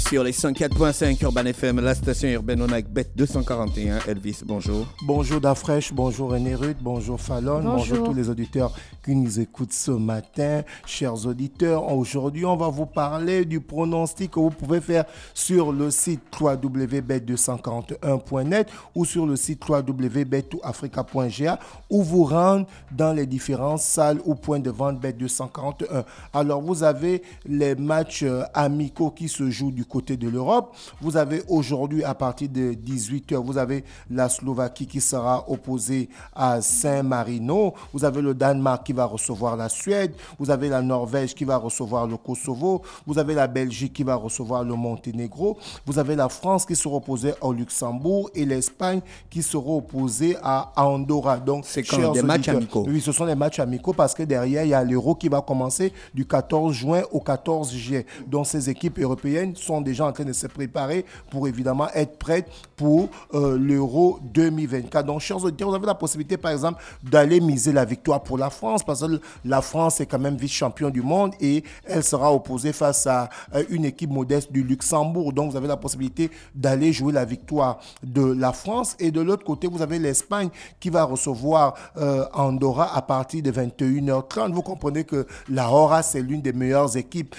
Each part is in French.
sur les 104.5 Urban FM, la station urbaine on avec Bête 241. Elvis, bonjour. Bonjour Dafresh, bonjour René Ruth, bonjour Fallon, bonjour. tous les auditeurs qui nous écoutent ce matin. Chers auditeurs, aujourd'hui on va vous parler du pronostic que vous pouvez faire sur le site www.bet241.net ou sur le site www.bet2africa.ga ou vous rendre dans les différentes salles ou points de vente Bet241. Alors vous avez les matchs euh, amicaux qui se jouent du côté de l'Europe. Vous avez aujourd'hui, à partir de 18h, vous avez la Slovaquie qui sera opposée à Saint-Marino. Vous avez le Danemark qui va recevoir la Suède. Vous avez la Norvège qui va recevoir le Kosovo. Vous avez la Belgique qui va recevoir le Monténégro. Vous avez la France qui sera opposée au Luxembourg et l'Espagne qui sera opposée à Andorra. Donc, c'est comme des matchs amicaux. Oui, ce sont des matchs amicaux parce que derrière, il y a l'Euro qui va commencer du 14 juin au 14 juillet. Donc, ces équipes européennes sont déjà en train de se préparer pour évidemment être prête pour euh, l'Euro 2024. Donc, chers auditeurs, vous avez la possibilité, par exemple, d'aller miser la victoire pour la France, parce que la France est quand même vice-champion du monde et elle sera opposée face à euh, une équipe modeste du Luxembourg. Donc, vous avez la possibilité d'aller jouer la victoire de la France. Et de l'autre côté, vous avez l'Espagne qui va recevoir euh, Andorra à partir de 21h30. Vous comprenez que la Hora, c'est l'une des meilleures équipes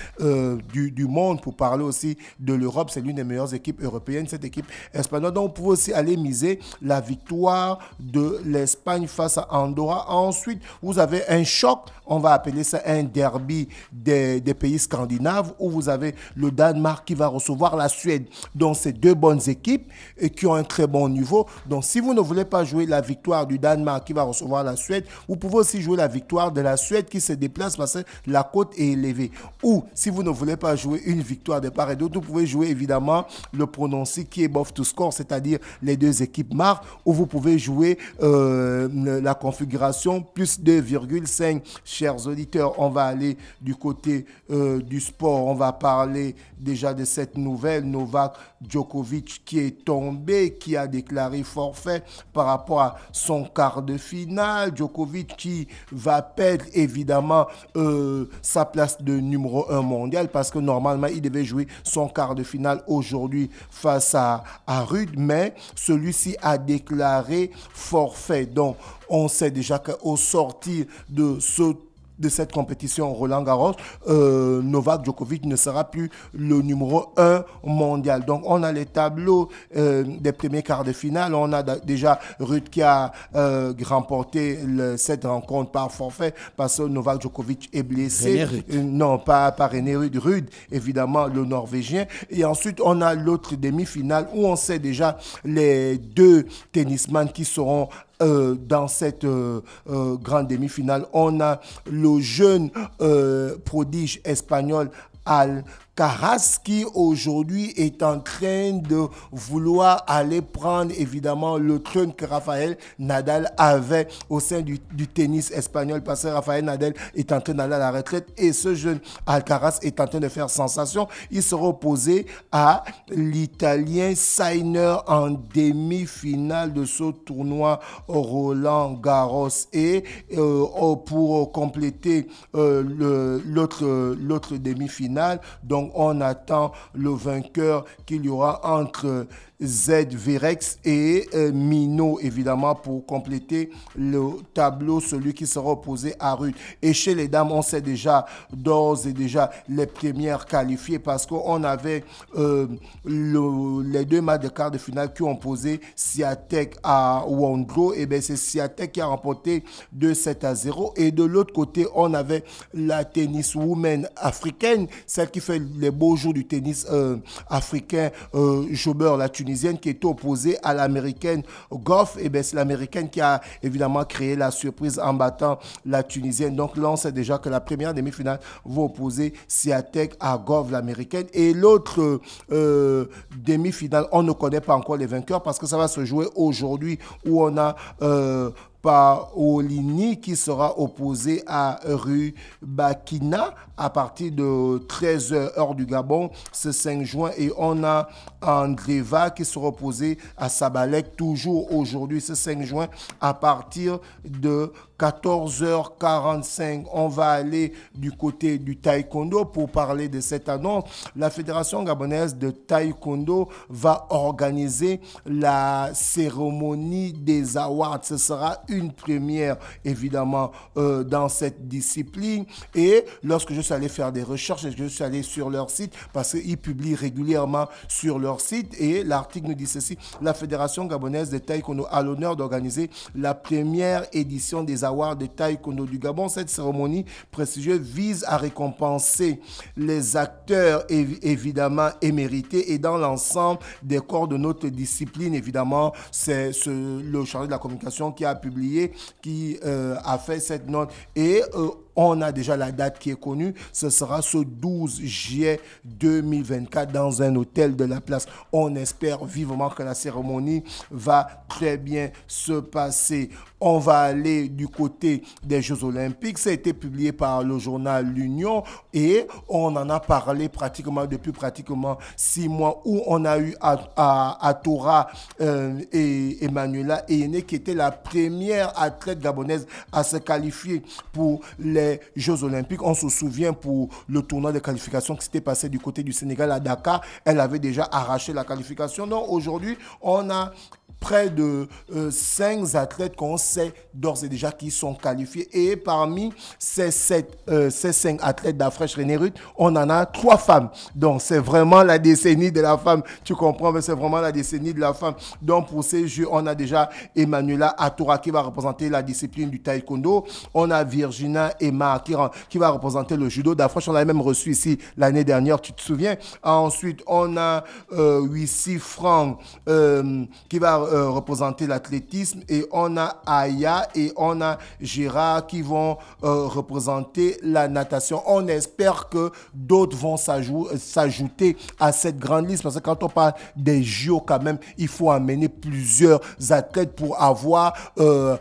du, monde, pour parler aussi de l'Europe. C'est l'une des meilleures équipes européennes, cette équipe espagnole. Donc, vous pouvez aussi aller miser la victoire de l'Espagne face à Andorra. Ensuite, vous avez un choc, on va appeler ça un derby des, pays scandinaves, où vous avez le Danemark qui va recevoir la Suède. Donc, c'est deux bonnes équipes et euh, qui ont un très bon niveau. Donc, si vous ne voulez pas jouer la victoire du Danemark qui va recevoir la Suède, vous pouvez aussi jouer la victoire de la Suède qui se déplace parce que la côte est élevée. Ou, si vous ne voulez pas jouer une victoire de part et d'autre, vous pouvez jouer évidemment le prononcé qui est bof to score, c'est-à-dire les deux équipes marquent, ou vous pouvez jouer euh, la configuration plus 2,5. Chers auditeurs, on va aller du côté euh, du sport. On va parler déjà de cette nouvelle. Novak Djokovic qui est tombé, qui a déclaré forfait par rapport à son quart de finale. Djokovic qui va perdre évidemment euh, sa place de numéro 1 mondial parce que normalement il devait jouer son quart de finale aujourd'hui face à, à mais celui-ci a déclaré forfait. Donc, on sait déjà qu'au sortir de ce de cette compétition Roland Garros, euh, Novak Djokovic ne sera plus le numéro 1 mondial. Donc on a les tableaux euh, des premiers quarts de finale. On a déjà Ruth qui a euh, remporté cette rencontre par forfait parce que Novak Djokovic est blessé. Non, pas par René Rude. Rude, évidemment, le Norvégien. Et ensuite, on a l'autre demi-finale où on sait déjà les deux tennisman qui seront euh, dans cette euh, euh, grande demi-finale. On a le jeune prodige espagnol Al qui aujourd'hui est en train de vouloir aller prendre évidemment le trône que Rafael Nadal avait au sein du, tennis espagnol parce que Rafael Nadal est en train d'aller à la retraite et ce jeune Alcaraz est en train de faire sensation. Il sera opposé à l'Italien Sainer en demi-finale de ce tournoi Roland Garros et euh, pour compléter euh, l'autre demi-finale, donc on attend le vainqueur qu'il y aura entre Virex et euh, Mino, évidemment, pour compléter le tableau, celui qui sera opposé à Ruth. Et chez les dames, on sait déjà d'ores et déjà les premières qualifiées parce qu'on avait euh, les deux matchs de quart de finale qui ont posé Siatek à Wondro. Et eh bien, c'est Siatek qui a remporté de 7 à 0. Et de l'autre côté, on avait la tennis woman africaine, celle qui fait les beaux jours du tennis euh, africain, euh, la Tunisie qui est opposée à l'américaine Goff. Et eh bien, c'est l'américaine qui a évidemment créé la surprise en battant la tunisienne. Donc là, on sait déjà que la première demi-finale va opposer Siatek à Goff, l'américaine. Et l'autre euh, demi-finale, on ne connaît pas encore les vainqueurs parce que ça va se jouer aujourd'hui où on a euh, Paolini qui sera opposé à Rubakina à partir de 13h du Gabon ce 5 juin et on a Andréva qui sera opposé à Sabalek toujours aujourd'hui ce 5 juin à partir de 14h45. On va aller du côté du taekwondo pour parler de cette annonce. La Fédération gabonaise de taekwondo va organiser la cérémonie des awards. Ce sera une première, évidemment, euh, dans cette discipline. Et lorsque je suis allé faire des recherches, je suis allé sur leur site parce qu'ils publient régulièrement sur leur site. Et l'article nous dit ceci. La Fédération gabonaise de taekwondo a l'honneur d'organiser la première édition des awards Award de Taekwondo du Gabon. Cette cérémonie prestigieuse vise à récompenser les acteurs évidemment émérités et dans l'ensemble des corps de notre discipline. Évidemment, c'est ce, le chargé de la communication qui a publié, qui euh, a fait cette note. Et euh, on a déjà la date qui est connue. Ce sera ce 12 juillet 2024 dans un hôtel de la place. On espère vivement que la cérémonie va très bien se passer. On va aller du côté des Jeux Olympiques. Ça a été publié par le journal L'Union et on en a parlé pratiquement depuis pratiquement six mois où on a eu à, à, Torah euh, et Emmanuela Eyene qui était la première athlète gabonaise à se qualifier pour les Jeux Olympiques. On se souvient pour le tournoi de qualification qui s'était passé du côté du Sénégal à Dakar. Elle avait déjà arraché la qualification. Donc aujourd'hui, on a près de 5 euh, cinq athlètes qu'on sait d'ores et déjà qui sont qualifiés. Et parmi ces, sept, euh, ces cinq athlètes d'Afresh Ruth, on en a trois femmes. Donc c'est vraiment la décennie de la femme. Tu comprends, mais c'est vraiment la décennie de la femme. Donc pour ces Jeux, on a déjà Emmanuela Atoura qui va représenter la discipline du taekwondo. On a Virginia Emma qui va représenter le judo d'Afresh. On l'a même reçu ici l'année dernière, tu te souviens. Ensuite, on a euh, Franck euh, qui va euh, représenter l'athlétisme et on a Aya et on a Gérard qui vont euh, représenter la natation. On espère que d'autres vont s'ajouter à cette grande liste parce que quand on parle des JO quand même, il faut amener plusieurs athlètes pour avoir euh,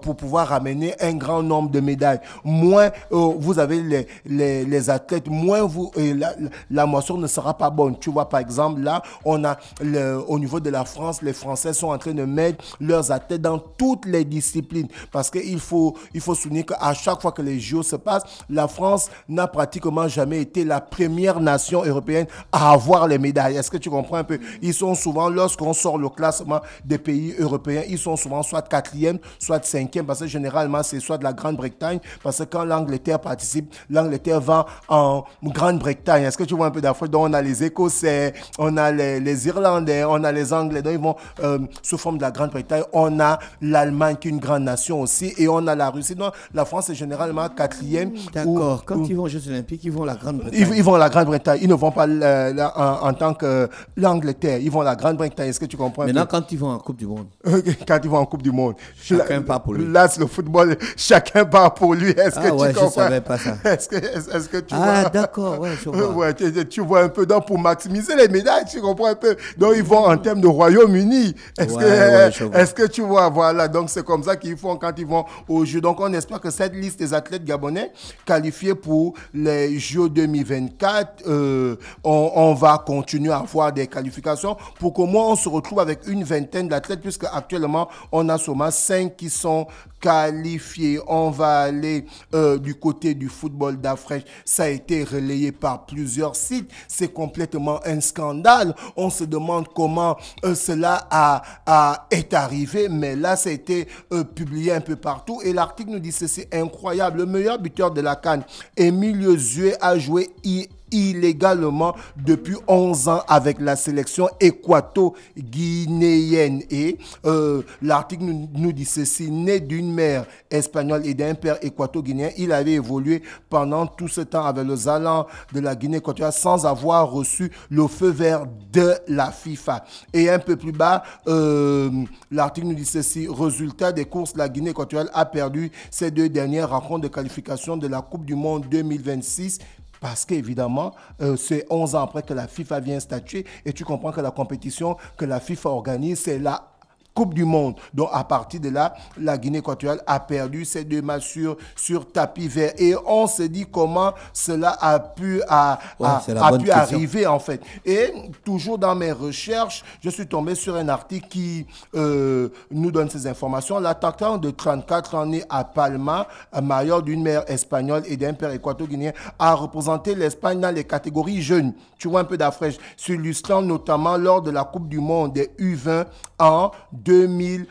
pour pouvoir amener un grand nombre de médailles. Moins vous avez les, les, athlètes, moins vous la, la moisson ne sera pas bonne. Tu vois par exemple là, on a le, au niveau de la France, les Français sont en train de mettre leurs athlètes dans toutes les disciplines. Parce qu'il faut, il faut souligner qu'à chaque fois que les JO se passent, la France n'a pratiquement jamais été la première nation européenne à avoir les médailles. Est-ce que tu comprends un peu Ils sont souvent, lorsqu'on sort le classement des pays européens, ils sont souvent soit quatrième, soit cinquième, parce que généralement, c'est soit de la Grande-Bretagne, parce que quand l'Angleterre participe, l'Angleterre va en Grande-Bretagne. Est-ce que tu vois un peu d'Afrique Donc, on a les Écossais, on a les, Irlandais, on a les Anglais. Donc, ils vont euh, sous forme de la Grande-Bretagne. On a l'Allemagne qui est une grande nation aussi et on a la Russie. Non, la France est généralement quatrième. D'accord. Quand ils vont aux Jeux Olympiques, ils vont à la Grande-Bretagne. Ils, vont à la Grande-Bretagne. Ils ne vont pas euh, en, tant que l'Angleterre. Ils vont à la Grande-Bretagne. Est-ce que tu comprends Maintenant, quand ils vont en Coupe du Monde. quand ils vont en Coupe du Monde. Chacun part pour lui. Là, c'est le football. Chacun part pour lui. Est-ce que ah tu comprends je savais pas ça. Est-ce que, ah, d'accord. Ouais, je vois. tu, vois un peu. Donc, pour maximiser les médailles, tu comprends un peu. Donc, ils vont en termes de Royaume-Uni. Est-ce que, tu vois, voilà, donc c'est comme ça qu'ils font quand ils vont Au jeu Donc on espère que cette liste des athlètes gabonais qualifiés pour les Jeux 2024, euh, on, va continuer à avoir des qualifications pour qu'au moins on se retrouve avec une vingtaine d'athlètes, puisque actuellement on a seulement cinq qui sont qualifiés. On va aller euh, du côté du football d'Afrique. Ça a été relayé par plusieurs sites. C'est complètement un scandale. On se demande comment euh, cela a est arrivé, mais là, ça a été euh, publié un peu partout. Et l'article nous dit c'est incroyable, le meilleur buteur de la Cannes, Emilio Zue, a joué hier illégalement depuis 11 ans avec la sélection équato-guinéenne. Et euh, l'article nous, dit ceci, né d'une mère espagnole et d'un père équato-guinéen, il avait évolué pendant tout ce temps avec le Zalan de la Guinée équatoriale sans avoir reçu le feu vert de la FIFA. Et un peu plus bas, euh, l'article nous dit ceci, résultat des courses, la Guinée équatoriale a perdu ses deux dernières rencontres de qualification de la Coupe du Monde 2026 parce qu'évidemment, euh, c'est 11 ans après que la FIFA vient statuer et tu comprends que la compétition que la FIFA organise, c'est la Coupe du Monde. Donc à partir de là, la Guinée équatoriale a perdu ses deux matchs sur, tapis vert. Et on se dit comment cela a pu, a, a, pu arriver en fait. Et toujours dans mes recherches, je suis tombé sur un article qui euh, nous donne ces informations. L'attaquant de 34 ans à Palma, Mayor d'une mère espagnole et d'un père équato-guinéen, a représenté l'Espagne dans les catégories jeunes. Tu vois un peu Sur s'illustrant notamment lors de la Coupe du Monde des U20 en 2019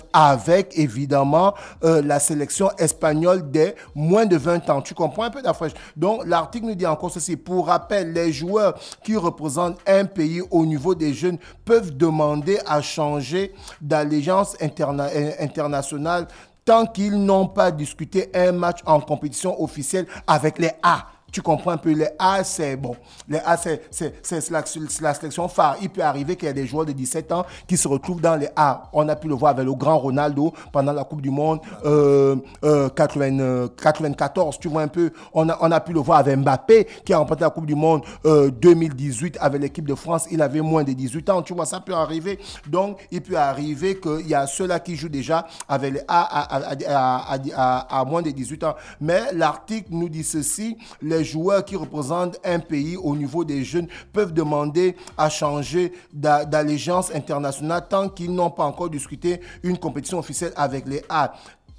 euh, avec évidemment euh, la sélection espagnole des moins de 20 ans. Tu comprends un peu la Donc l'article nous dit encore ceci. Pour rappel, les joueurs qui représentent un pays au niveau des jeunes peuvent demander à changer d'allégeance euh, internationale tant qu'ils n'ont pas discuté un match en compétition officielle avec les A. Tu comprends un peu, les A, c'est bon. Les A, c'est la, la, sélection phare. Il peut arriver qu'il y ait des joueurs de 17 ans qui se retrouvent dans les A. On a pu le voir avec le grand Ronaldo pendant la Coupe du Monde 94. Euh, euh, euh, tu vois un peu, on a, on a pu le voir avec Mbappé qui a remporté la Coupe du Monde 2018 avec l'équipe de France. Il avait moins de 18 ans. Tu vois, ça peut arriver. Donc, il peut arriver qu'il y a ceux-là qui jouent déjà avec les A à, à moins de 18 ans. Mais l'article nous dit ceci. Les joueurs qui représentent un pays au niveau des jeunes peuvent demander à changer d'allégeance internationale tant qu'ils n'ont pas encore discuté une compétition officielle avec les A.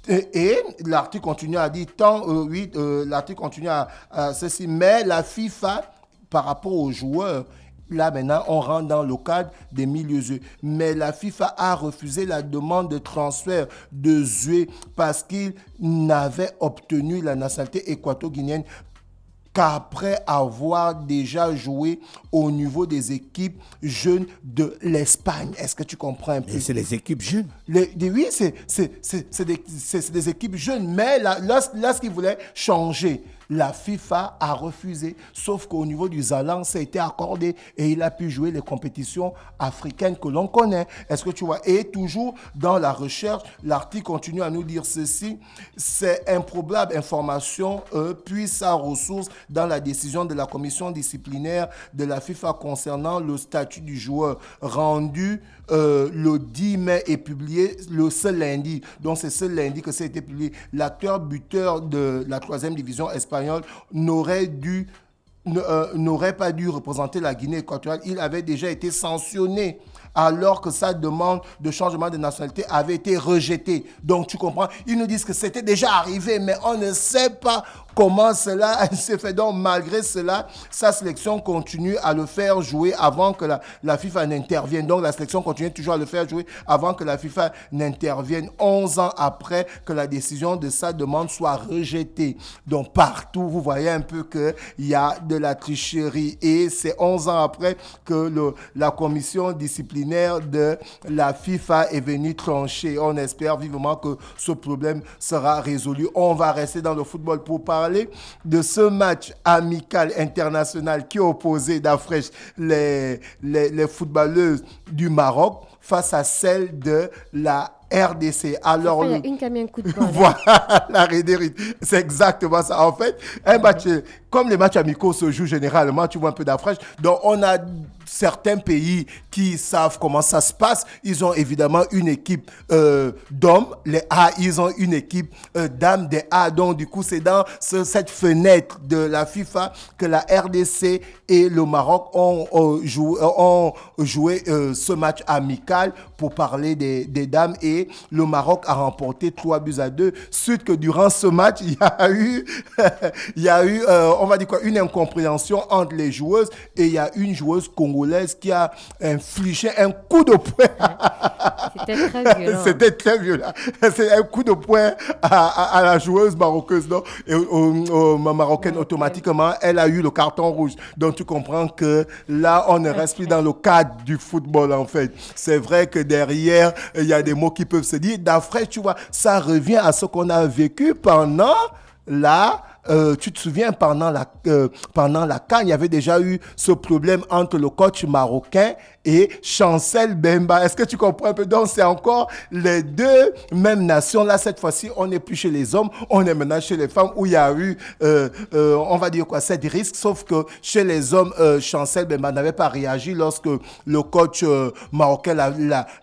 Et l'article continue à dire tant, euh, oui, euh, l'article continue à, ceci, mais la FIFA, par rapport aux joueurs, là maintenant, on rentre dans le cadre des milieux Mais la FIFA a refusé la demande de transfert de Zue parce qu'il n'avait obtenu la nationalité équato-guinéenne qu'après avoir déjà joué au niveau des équipes jeunes de l'Espagne. Est-ce que tu comprends un peu Mais c'est les équipes jeunes. oui, c'est des, équipes jeunes, mais là, ce lorsqu'ils voulaient changer, la FIFA a refusé, sauf qu'au niveau du Zalan, ça a été accordé et il a pu jouer les compétitions africaines que l'on connaît. Est-ce que tu vois Et toujours dans la recherche, l'article continue à nous dire ceci, c'est improbable information euh, puis sa ressource dans la décision de la commission disciplinaire de la FIFA concernant le statut du joueur rendu euh, le 10 mai et publié le seul lundi. Donc c'est ce lundi que ça a été publié. L'acteur buteur de la troisième division espagnole n'aurait dû euh, n'aurait pas dû représenter la Guinée équatoriale. Il avait déjà été sanctionné alors que sa demande de changement de nationalité avait été rejetée. Donc tu comprends, ils nous disent que c'était déjà arrivé, mais on ne sait pas comment cela s'est fait. Donc malgré cela, sa sélection continue à le faire jouer avant que la, la FIFA n'intervienne. Donc la sélection continue toujours à le faire jouer avant que la FIFA n'intervienne 11 ans après que la décision de sa demande soit rejetée. Donc partout, vous voyez un peu qu'il y a de la tricherie. Et c'est 11 ans après que la commission disciplinaire de la FIFA est venue trancher. On espère vivement que ce problème sera résolu. On va rester dans le football pour parler de ce match amical international qui opposait d'Afresh les, les, les footballeuses du Maroc face à celle de la RDC. Alors, il y a une coup de voilà la rédérite. C'est exactement ça. En fait, un match, comme les matchs amicaux se jouent généralement, tu vois un peu d'affrache. Donc, on a certains pays qui savent comment ça se passe, ils ont évidemment une équipe euh, d'hommes, les A, ils ont une équipe euh, d'âmes des A. Donc du coup, c'est dans cette fenêtre de la FIFA que la RDC et le Maroc ont, ont joué, euh, ce match amical pour parler des, dames et le Maroc a remporté 3 buts à 2. Suite que durant ce match, il y a eu, il y a eu on va dire quoi, une incompréhension entre les joueuses et il y a une joueuse congolaise qui a infligé un coup de poing. C'était très violent. C'était très violent. C'est un coup de poing à, la joueuse marocaine. Non Et, au, marocaine, automatiquement, elle a eu le carton rouge. Donc tu comprends que là, on ne reste plus dans le cadre du football en fait. C'est vrai que derrière, il y a des mots qui peuvent se dire. D'après, tu vois, ça revient à ce qu'on a vécu pendant la euh, tu te souviens, pendant la, euh, pendant la CAN, il y avait déjà eu ce problème entre le coach marocain et Chancel Bemba. Est-ce que tu comprends un peu Donc, c'est encore les deux mêmes nations. Là, cette fois-ci, on n'est plus chez les hommes, on est maintenant chez les femmes où il y a eu, euh, euh, on va dire quoi, cette risque, sauf que chez les hommes, euh, Chancel Bemba n'avait pas réagi lorsque le coach marocain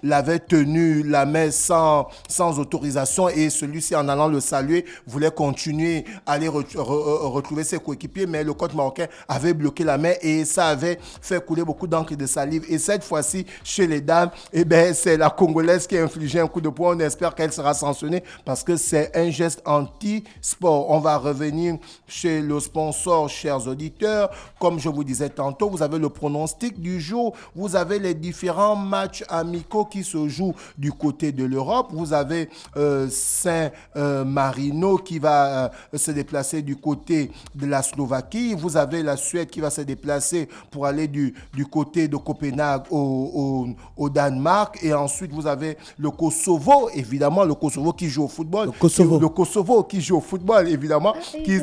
l'avait tenu la main sans, sans autorisation et celui-ci, en allant le saluer, voulait continuer à aller retrouver ses coéquipiers, mais le coach marocain avait bloqué la main et ça avait fait couler beaucoup d'encre de salive. Et ça cette fois-ci, chez les dames, eh ben, c'est la Congolaise qui a infligé un coup de poing. On espère qu'elle sera sanctionnée parce que c'est un geste anti-sport. On va revenir chez le sponsor, chers auditeurs. Comme je vous disais tantôt, vous avez le pronostic du jour. Vous avez les différents matchs amicaux qui se jouent du côté de l'Europe. Vous avez euh, Saint-Marino qui va euh, se déplacer du côté de la Slovaquie. Vous avez la Suède qui va se déplacer pour aller du, du côté de Copenhague au, Danemark. Et ensuite, vous avez le Kosovo, évidemment, le Kosovo qui joue au football. Le Kosovo. qui joue au football, évidemment. Ah, qui...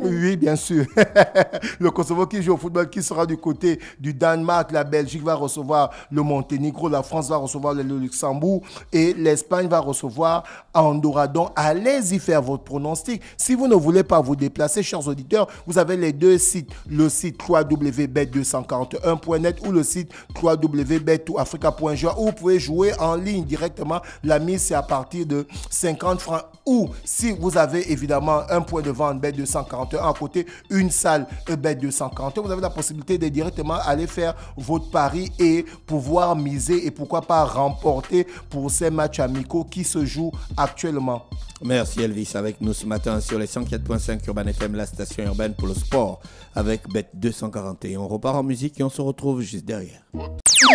Oui, bien sûr. le Kosovo qui joue au football, qui sera du côté du Danemark. La Belgique va recevoir le Monténégro. La France va recevoir le Luxembourg. Et l'Espagne va recevoir Andorra. Donc, allez-y faire votre pronostic. Si vous ne voulez pas vous déplacer, chers auditeurs, vous avez les deux sites. Le site www.bet241.net ou le site 3 www.bettoutafrica.joie où vous pouvez jouer en ligne directement. La mise, c'est à partir de 50 francs. Ou si vous avez évidemment un point de vente bet 241 à côté, une salle euh, bet 241, vous avez la possibilité de directement aller faire votre pari et pouvoir miser et pourquoi pas remporter pour ces matchs amicaux qui se jouent actuellement. Merci Elvis avec nous ce matin sur les 104.5 Urban FM, la station urbaine pour le sport avec Bet 241. On repart en musique et on se retrouve juste derrière.